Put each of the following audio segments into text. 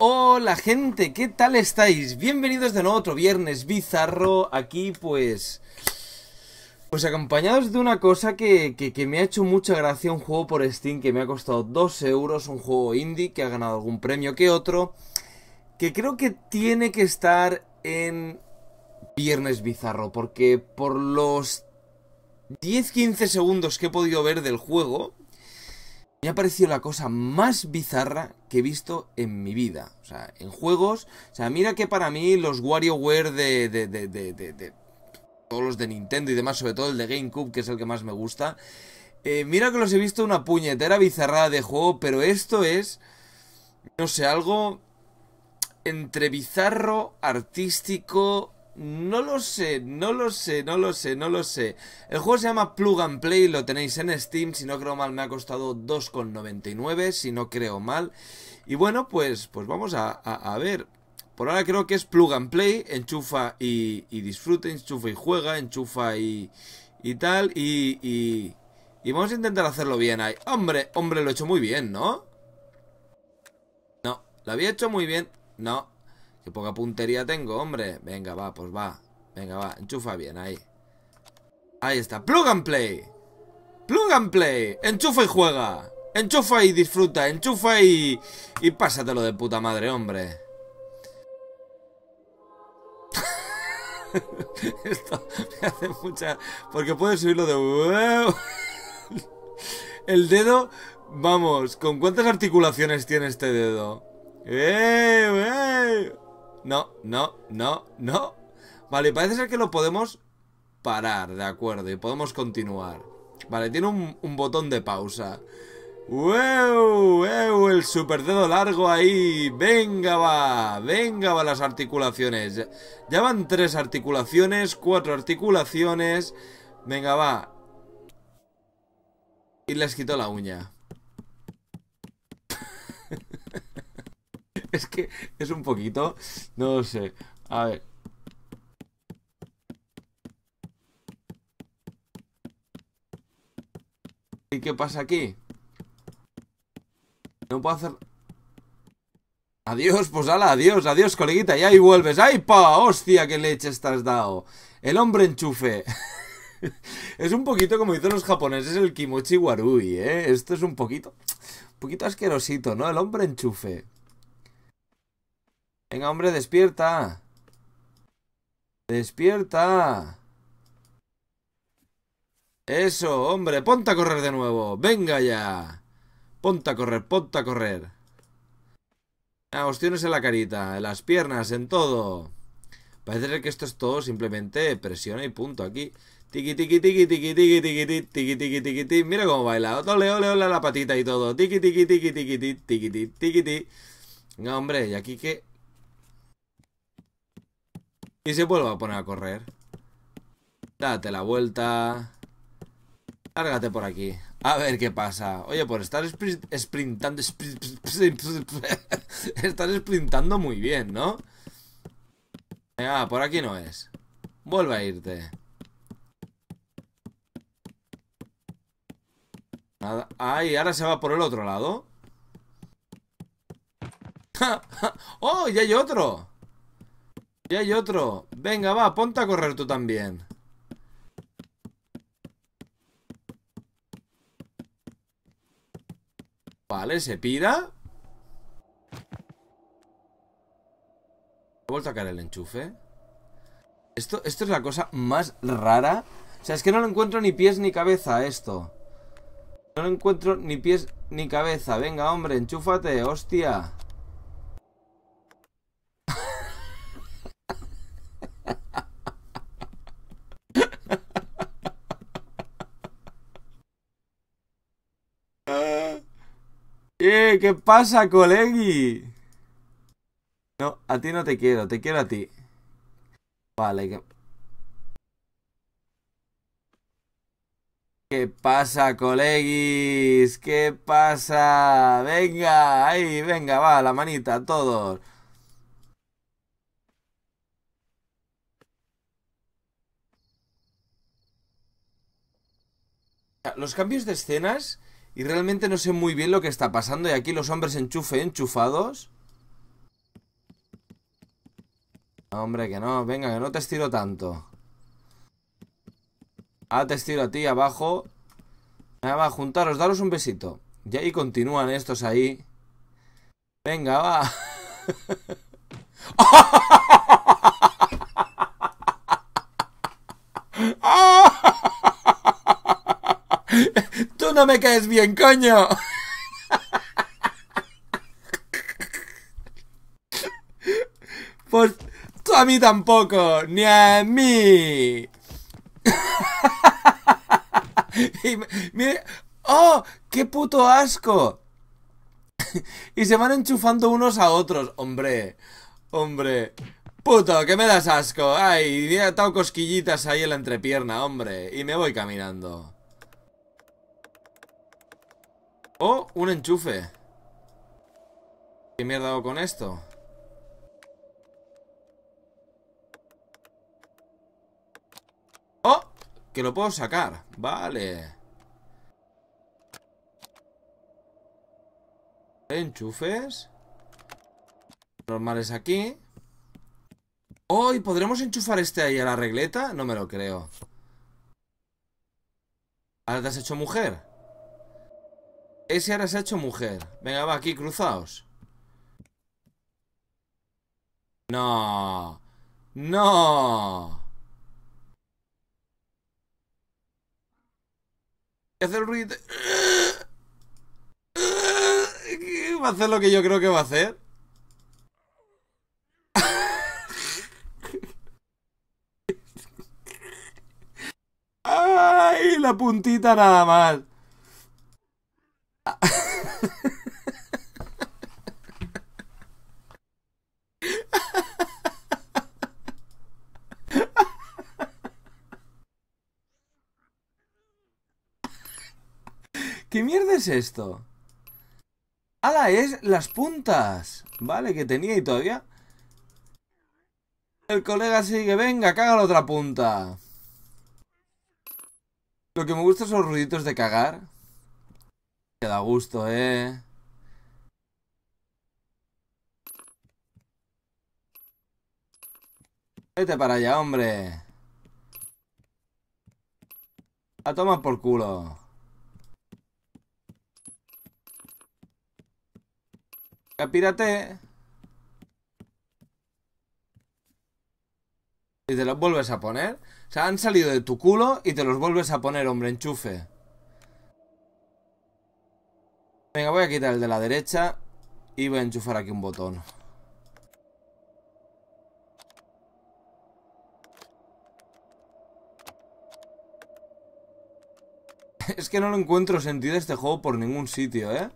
Hola gente, ¿qué tal estáis? Bienvenidos de nuevo a otro viernes bizarro aquí pues... Pues acompañados de una cosa que, que, me ha hecho mucha gracia, un juego por Steam que me ha costado 2 euros, un juego indie que ha ganado algún premio que otro, que creo que tiene que estar en Viernes Bizarro, porque por los 10-15 segundos que he podido ver del juego, me ha parecido la cosa más bizarra que he visto en mi vida. O sea, en juegos. O sea, mira que para mí los WarioWare de, de, de, de todos los de Nintendo y demás, sobre todo el de GameCube, que es el que más me gusta. Eh, mira que los he visto una puñetera bizarrada de juego, pero esto es, no sé, algo entre bizarro, artístico, no lo sé, no lo sé, no lo sé, no lo sé. El juego se llama Plug and Play, lo tenéis en Steam, si no creo mal me ha costado 2,99, si no creo mal. Y bueno, pues, pues vamos a, ver. Por ahora creo que es Plug and Play, enchufa y, y disfruta, enchufa y juega, enchufa y, y tal, y, y, y vamos a intentar hacerlo bien ahí. Hombre, hombre, lo he hecho muy bien, ¿no? No, lo había hecho muy bien, no. Qué poca puntería tengo, hombre. Venga, va, pues va. Venga, va, enchufa bien, ahí. Ahí está, plug and play. Plug and play. Enchufa y juega. Enchufa y disfruta. Enchufa y... Y pásatelo de puta madre, hombre. Esto me hace mucha... Porque puedes subirlo de... El dedo... Vamos, ¿con cuántas articulaciones tiene este dedo? ¡Eh, eh! no, no, no, no. Vale, parece ser que lo podemos parar, de acuerdo, y podemos continuar. Vale, tiene un, botón de pausa. ¡Wow! ¡Wow! El super dedo largo ahí. Venga, va. Venga, va las articulaciones. Ya van tres articulaciones, cuatro articulaciones. Venga, va. Y les quito la uña. es que es un poquito, no sé. A ver. ¿Y qué pasa aquí? No puedo hacer... Adiós, pues ala, adiós, adiós, coleguita, y ahí vuelves. ¡Ay, pa! ¡Hostia, qué leche estás dado! El hombre enchufe. es un poquito como dicen los japoneses el kimochi warui, ¿eh? Esto es un poquito... Un poquito asquerosito, ¿no? El hombre enchufe. Venga, hombre, despierta. Despierta. Eso, hombre, ponta a correr de nuevo. Venga ya. ponta a correr, ponta a correr. Ah, ostiones en la carita, en las piernas, en todo. Parece ser que esto es todo, simplemente presiona y punto aquí. Tiki tiki tiki tiki tiki tiki tiki tiki tiki tiki Mira cómo baila. Ole, ole, ole la patita y todo. tiqui, tiqui, tiqui, tiqui, tiki tiki tiki tiki. Venga, hombre, y aquí que y se vuelve a poner a correr. Date la vuelta. Árgate por aquí. A ver qué pasa. Oye, por estar sprintando... estar sprintando muy bien, ¿no? Ah, por aquí no es. Vuelve a irte. Nada. Ay, ahora se va por el otro lado. ¡Oh, ya hay otro! Y hay otro. Venga, va, ponte a correr tú también. Vale, se pira. Ha a caer el enchufe. Esto, esto es la cosa más rara. O sea, es que no lo encuentro ni pies ni cabeza esto. No lo encuentro ni pies ni cabeza. Venga, hombre, enchúfate, hostia. ¿qué pasa, colegui? No, a ti no te quiero, te quiero a ti. Vale, que... ¿Qué pasa, coleguis? ¿Qué pasa? Venga, ahí, venga, va, la manita, a todos. Los cambios de escenas y realmente no sé muy bien lo que está pasando. Y aquí los hombres enchufe, enchufados. Hombre, que no. Venga, que no te estiro tanto. Ah, te estiro a ti, abajo. Venga, va, juntaros, daros un besito. Y ahí continúan estos ahí. Venga, va. me caes bien, coño. Pues tú a mí tampoco, ni a mí. y mire, ¡Oh! ¡Qué puto asco! y se van enchufando unos a otros, hombre. Hombre. Puto, que me das asco. Ay, he atado cosquillitas ahí en la entrepierna, hombre. Y me voy caminando. ¡Oh! Un enchufe. ¿Qué mierda hago con esto? ¡Oh! Que lo puedo sacar. Vale. Enchufes. Normales aquí. ¡Oh! podremos enchufar este ahí a la regleta? No me lo creo. ¿Ahora te has hecho mujer? Ese ahora se ha hecho mujer. Venga, va, aquí, cruzaos. No. No. Hace el ruido. Va a hacer lo que yo creo que va a hacer. ¡Ay! La puntita nada más. ¿Qué mierda es esto? ¡Hala! Es las puntas. Vale, que tenía y todavía. El colega sigue. Venga, caga la otra punta. Lo que me gusta son los ruiditos de cagar. Que da gusto, ¿eh? Vete para allá, hombre. A tomar por culo. Capírate. Y te los vuelves a poner. O sea, han salido de tu culo y te los vuelves a poner, hombre, enchufe. Venga, voy a quitar el de la derecha y voy a enchufar aquí un botón. Es que no lo encuentro sentido este juego por ningún sitio, ¿eh?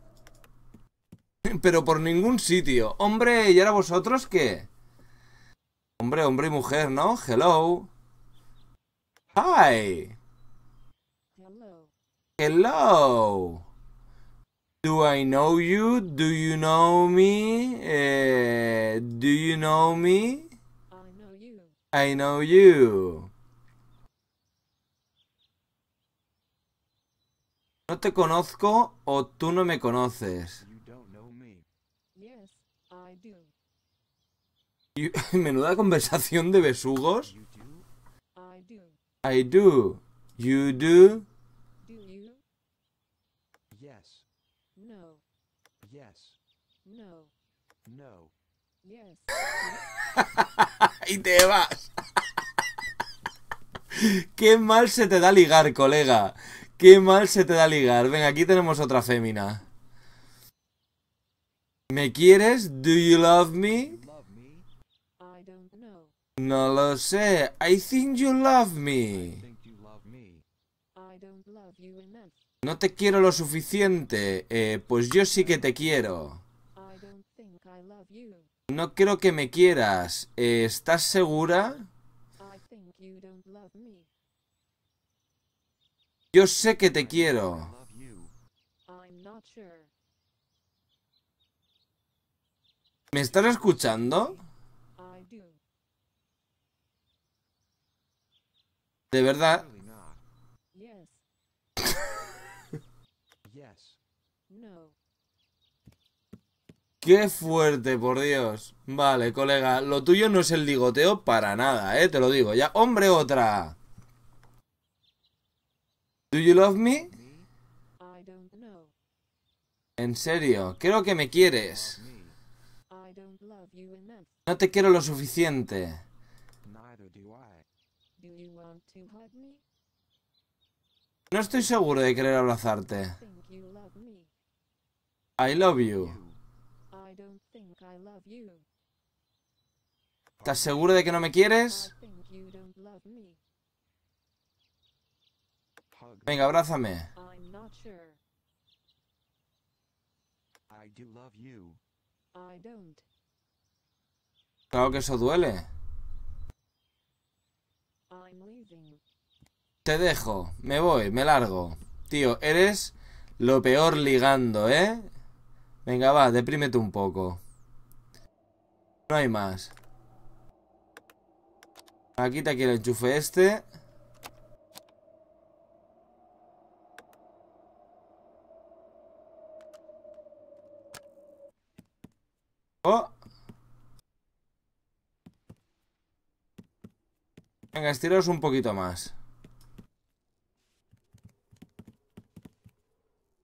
Pero por ningún sitio. Hombre, ¿y ahora vosotros qué? Hombre, hombre y mujer, ¿no? Hello. Hi. Hello. Hello. Do I know you? Do you know me? Eh, do you know me? I know you. I know you. No te conozco o tú no me conoces. Yes, menuda conversación de besugos. I do. You do. y te vas. Qué mal se te da ligar, colega. Qué mal se te da ligar. Venga, aquí tenemos otra fémina. ¿Me quieres? ¿Do you love me? No lo sé. I think you love me. No te quiero lo suficiente. Eh, pues yo sí que te quiero. No creo que me quieras. Eh, ¿Estás segura? Yo sé que te quiero. ¿Me estás escuchando? De verdad. Qué fuerte, por Dios. Vale, colega, lo tuyo no es el digoteo para nada, eh, te lo digo ya. Hombre, otra. Do you love me? En serio, creo que me quieres. No te quiero lo suficiente. No estoy seguro de querer abrazarte. I love you. ¿Estás seguro de que no me quieres? Venga, abrázame. Claro que eso duele. Te dejo, me voy, me largo. Tío, eres lo peor ligando, ¿eh? Venga, va, deprímete un poco. No hay más. Aquí te aquí el enchufe este. Oh. Venga, estiraos un poquito más.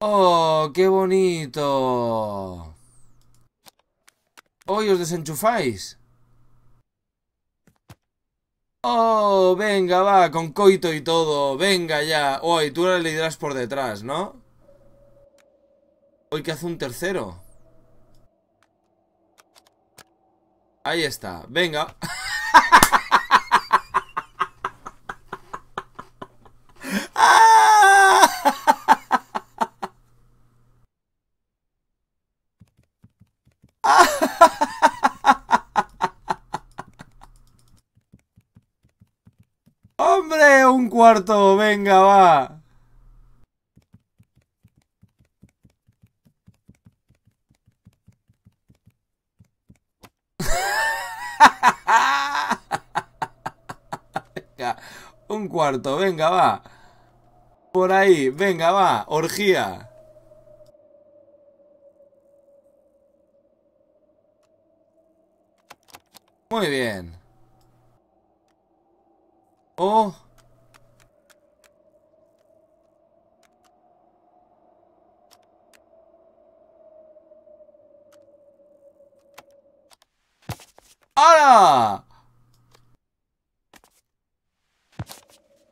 ¡Oh, qué bonito! Hoy os desenchufáis. Oh, venga, va, con coito y todo. Venga ya. Oh, y tú la le dirás por detrás, ¿no? Hoy que hace un tercero. Ahí está. Venga. cuarto, venga, va. un cuarto, venga, va. Por ahí, venga, va, orgía. Muy bien. Oh.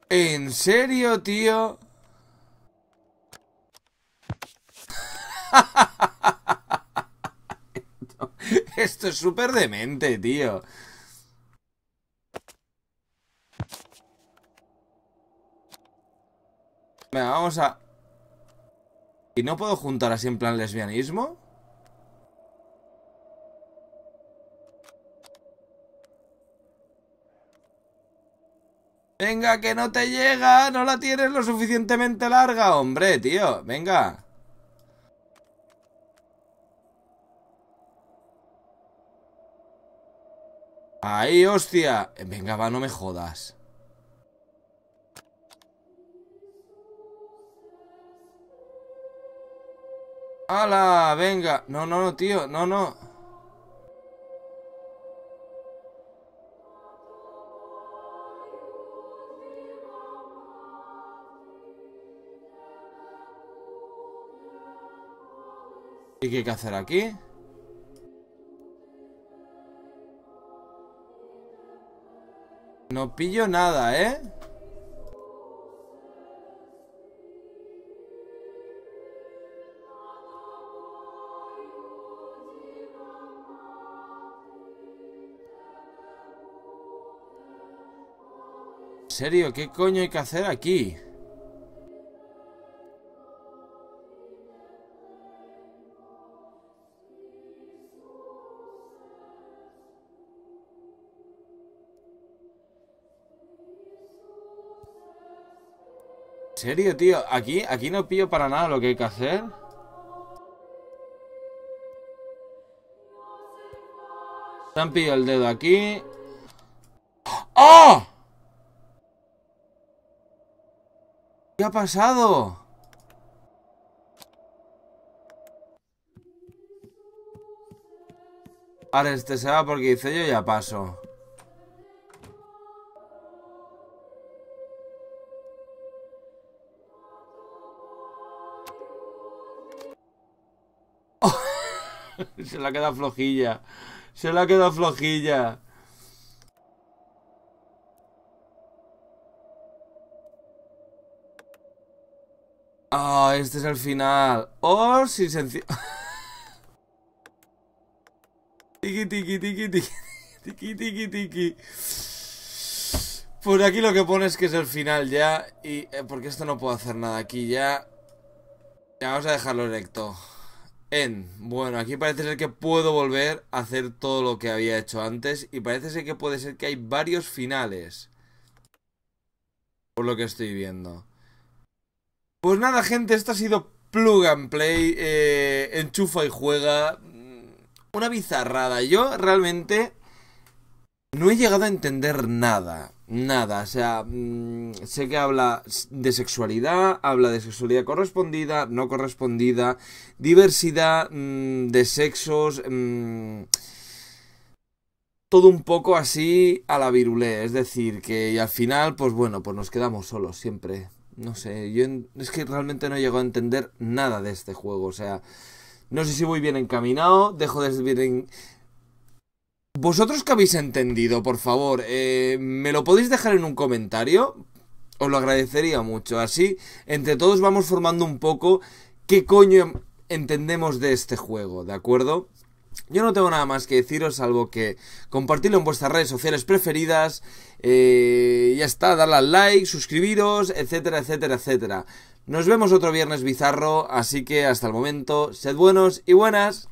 ¿En serio, tío? Esto es súper demente, tío. Venga, vamos a... ¿Y no puedo juntar así en plan lesbianismo? Venga, que no te llega. No la tienes lo suficientemente larga, hombre, tío. Venga. Ahí, hostia. Eh, venga, va, no me jodas. ¡Hala! Venga. No, no, no, tío. No, no. ¿Y qué hay que hacer aquí? No pillo nada, ¿eh? ¿En serio? ¿Qué coño hay que hacer aquí? serio, tío? Aquí, aquí no pillo para nada lo que hay que hacer. Se han pillado el dedo aquí. ¡Oh! ¿Qué ha pasado? Ahora este se va porque dice yo ya paso. se la queda flojilla. Se la queda flojilla. Ah, este es el final. Oh, sin sencillo. tiki, tiki, tiki, tiki. Tiki, tiki, tiki. Por aquí lo que pone es que es el final ya. Y. Eh, porque esto no puedo hacer nada aquí ya. Ya vamos a dejarlo erecto. En, bueno, aquí parece ser que puedo volver a hacer todo lo que había hecho antes y parece ser que puede ser que hay varios finales. Por lo que estoy viendo. Pues nada, gente, esto ha sido Plug and Play, eh, enchufa y juega. Mm, una bizarrada. Yo realmente no he llegado a entender nada, nada, o sea, mm, sé que habla de sexualidad, habla de sexualidad correspondida, no correspondida, diversidad mm, de sexos, mm, todo un poco así a la virulé, es decir, que al final, pues bueno, pues nos quedamos solos siempre. No sé, yo es que realmente no he llegado a entender nada de este juego, o sea, no sé si voy bien encaminado, dejo de, ¿Vosotros que habéis entendido, por favor? Eh, ¿Me lo podéis dejar en un comentario? Os lo agradecería mucho. Así, entre todos vamos formando un poco qué coño entendemos de este juego, ¿de acuerdo? Yo no tengo nada más que deciros, salvo que compartirlo en vuestras redes sociales preferidas. Eh, ya está, darle al like, suscribiros, etcétera, etcétera, etcétera. Nos vemos otro viernes bizarro, así que hasta el momento, sed buenos y buenas.